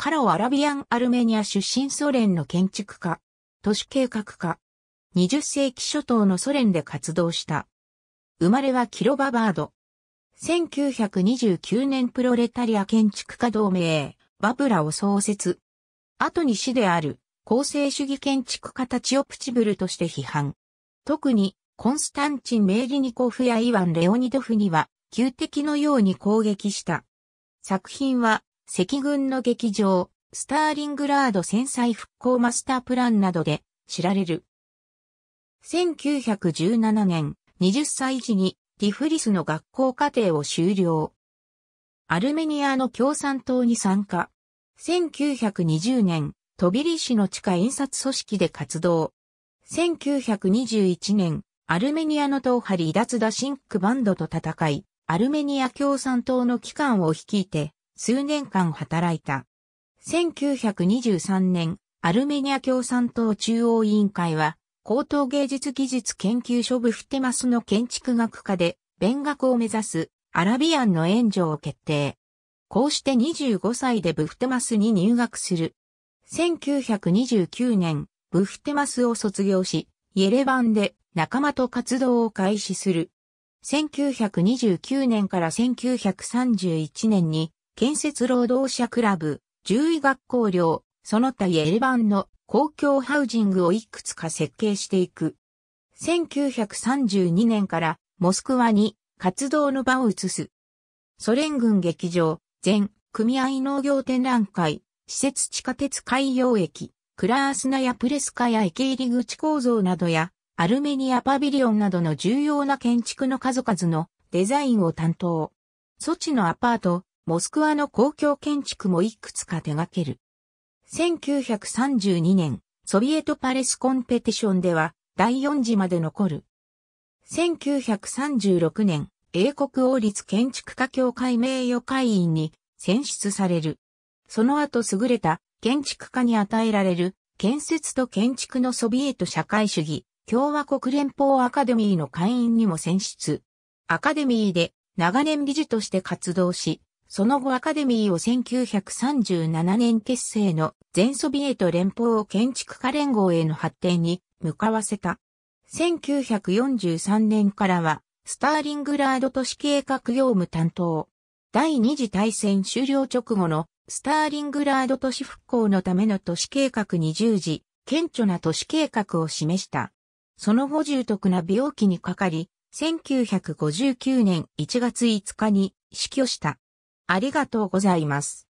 カラオ・アラビアン・アルメニア出身ソ連の建築家、都市計画家、20世紀初頭のソ連で活動した。生まれはキロババード。1929年プロレタリア建築家同盟、バブラを創設。後に死である、構成主義建築家たちをプチブルとして批判。特に、コンスタンチン・メイリニコフやイワン・レオニドフには、旧敵のように攻撃した。作品は、赤軍の劇場、スターリングラード戦災復興マスタープランなどで知られる。1917年、20歳時にティフリスの学校課程を修了。アルメニアの共産党に参加。1920年、トビリ市の地下印刷組織で活動。1921年、アルメニアの党派離脱ダシンクバンドと戦い、アルメニア共産党の機関を率いて、数年間働いた。1923年、アルメニア共産党中央委員会は、高等芸術技術研究所ブフテマスの建築学科で、勉学を目指す、アラビアンの援助を決定。こうして25歳でブフテマスに入学する。1929年、ブフテマスを卒業し、イエレバンで仲間と活動を開始する。1929年から1931年に建設労働者クラブ、獣医学校寮、その他エレバンの公共ハウジングをいくつか設計していく。1932年からモスクワに活動の場を移す。ソ連軍劇場、全組合農業展覧会、施設地下鉄海洋駅、クラースナやプレスカや駅入り口構造などや、アルメニアパビリオンなどの重要な建築の数々のデザインを担当。措置のアパート、モスクワの公共建築もいくつか手掛ける。1932年、ソビエトパレスコンペティションでは第4次まで残る。1936年、英国王立建築家協会名誉会員に選出される。その後優れた建築家に与えられる建設と建築のソビエト社会主義共和国連邦アカデミーの会員にも選出。アカデミーで長年理事として活動し、その後アカデミーを1937年結成の全ソビエト連邦建築家連合への発展に向かわせた。1943年からは、スターリングラード都市計画業務担当。第二次大戦終了直後のスターリングラード都市復興のための都市計画に従事、顕著な都市計画を示した。その後重篤な病気にかかり、1959年1月5日に死去した。ありがとうございます。